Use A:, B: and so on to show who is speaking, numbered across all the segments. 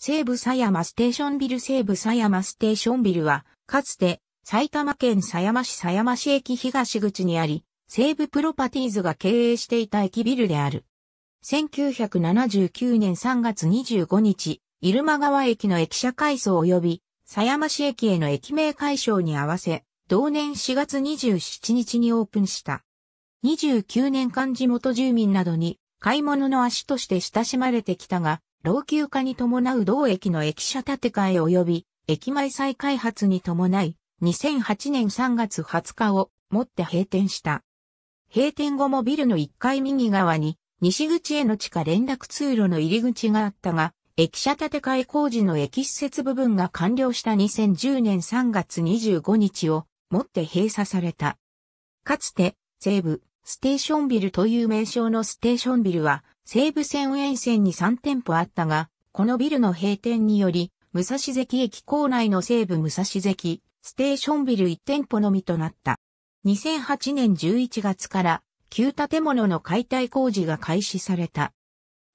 A: 西武狭山ステーションビル西武狭山ステーションビルは、かつて埼玉県狭山市狭山市駅東口にあり、西武プロパティーズが経営していた駅ビルである。1979年3月25日、入間川駅の駅舎改装及び、狭山市駅への駅名改称に合わせ、同年4月27日にオープンした。29年間地元住民などに買い物の足として親しまれてきたが、老朽化に伴う同駅の駅舎建て替え及び駅前再開発に伴い、2008年3月20日をもって閉店した。閉店後もビルの1階右側に西口への地下連絡通路の入り口があったが、駅舎建て替え工事の駅施設部分が完了した2010年3月25日をもって閉鎖された。かつて西部ステーションビルという名称のステーションビルは、西武線沿線に3店舗あったが、このビルの閉店により、武蔵関駅構内の西武武蔵関、ステーションビル1店舗のみとなった。2008年11月から、旧建物の解体工事が開始された。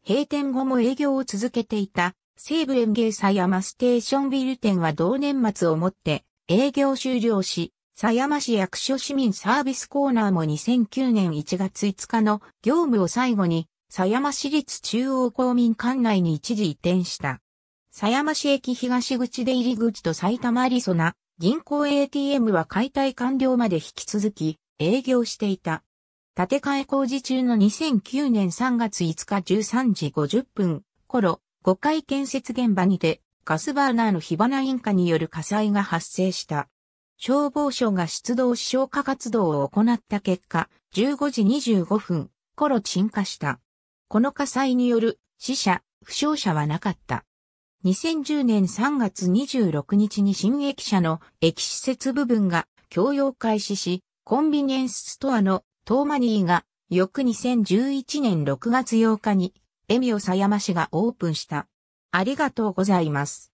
A: 閉店後も営業を続けていた、西武園芸祭山ステーションビル店は同年末をもって、営業終了し、狭山市役所市民サービスコーナーも2009年1月5日の業務を最後に、狭山市立中央公民館内に一時移転した。狭山市駅東口で入り口と埼玉あリソナ、銀行 ATM は解体完了まで引き続き営業していた。建て替え工事中の2009年3月5日13時50分頃、5階建設現場にてガスバーナーの火花引火による火災が発生した。消防署が出動し消火活動を行った結果、15時25分、頃鎮火した。この火災による死者、負傷者はなかった。2010年3月26日に新駅舎の駅施設部分が供用開始し、コンビニエンスストアのトーマニーが翌2011年6月8日にエミオサヤマ市がオープンした。ありがとうございます。